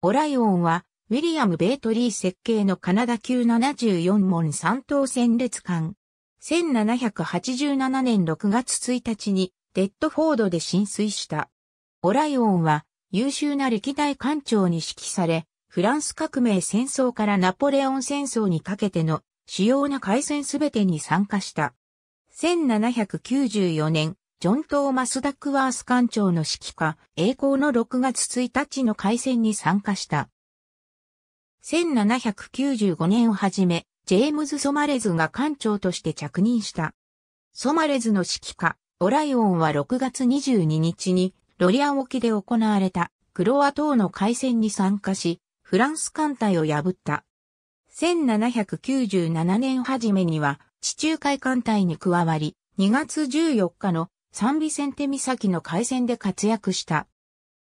オライオンは、ウィリアム・ベートリー設計のカナダ級74門3等戦列艦。1787年6月1日に、デッドフォードで浸水した。オライオンは、優秀な歴代艦長に指揮され、フランス革命戦争からナポレオン戦争にかけての主要な海戦すべてに参加した。1794年、ジョン・トーマス・ダックワース艦長の指揮下、栄光の6月1日の海戦に参加した。1795年をはじめ、ジェームズ・ソマレズが艦長として着任した。ソマレズの指揮下、オライオンは6月22日に、ロリアン沖で行われた、クロア島の海戦に参加し、フランス艦隊を破った。1797年初めには、地中海艦隊に加わり、2月14日の三尾ン手岬の海戦で活躍した。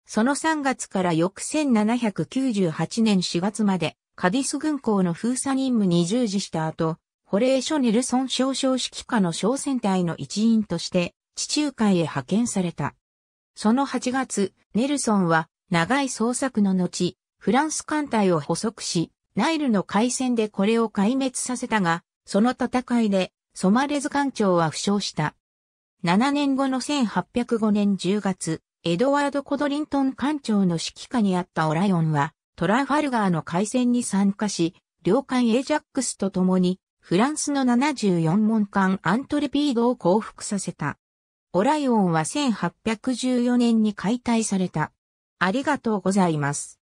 その3月から翌1798年4月まで、カディス軍港の封鎖任務に従事した後、ホレーショ・ネルソン少将指揮下の小戦隊の一員として、地中海へ派遣された。その8月、ネルソンは長い捜索の後、フランス艦隊を捕捉し、ナイルの海戦でこれを壊滅させたが、その戦いで、ソマレズ艦長は負傷した。7年後の1805年10月、エドワード・コドリントン艦長の指揮下にあったオライオンは、トラファルガーの海戦に参加し、領艦エージャックスと共に、フランスの74門艦アントレピードを降伏させた。オライオンは1814年に解体された。ありがとうございます。